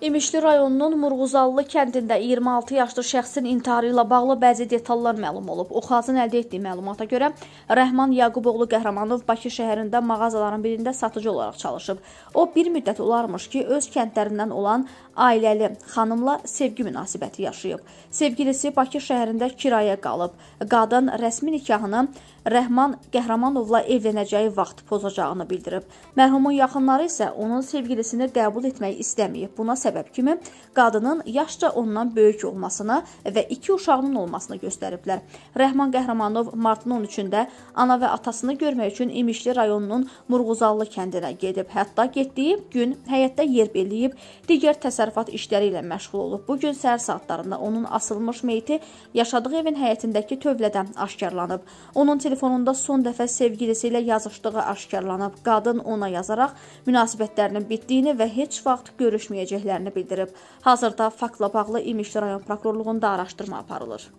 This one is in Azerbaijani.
İmişli rayonunun Murğuzallı kəndində 26 yaşlı şəxsin intiharı ilə bağlı bəzi detallar məlum olub. Oxazın əldə etdiyi məlumata görə Rəhman Yaquboğlu Qəhrəmanov Bakı şəhərində mağazaların birində satıcı olaraq çalışıb. O bir müddət olarmış ki, öz kəndlərindən olan ailəli xanımla sevgi münasibəti yaşayıb. Sevgilisi Bakı şəhərində kirayə qalıb. Qadın rəsmi nikahını Rəhman Qəhrəmanovla evlənəcəyi vaxt pozacağını bildirib. Mərhumun yaxınları isə onun sevgilisini qəbul etmək istəməyib. Buna səbəb səbəb kimi qadının yaşca ondan böyük olmasını və iki uşağının olmasını göstəriblər. Rəhman Qəhrəmanov martın 13-də ana və atasını görmək üçün İmişli rayonunun Murğuzallı kəndinə gedib. Hətta getdiyi gün həyətdə yer beləyib digər təsərrüfat işləri ilə məşğul olub. Bu gün səhər saatlarında onun asılmış meyti yaşadığı evin həyətindəki tövlədə aşkarlanıb. Onun telefonunda son dəfə sevgilisi ilə yazışdığı aşkarlanıb. Qadın ona yazaraq münasibətlərinin bitdiyini və heç vaxt görüşməyəcəklərini istədiklərini bildirib. Hazırda faktla bağlı İmişli rayon prokurorluğunda araşdırma aparılır.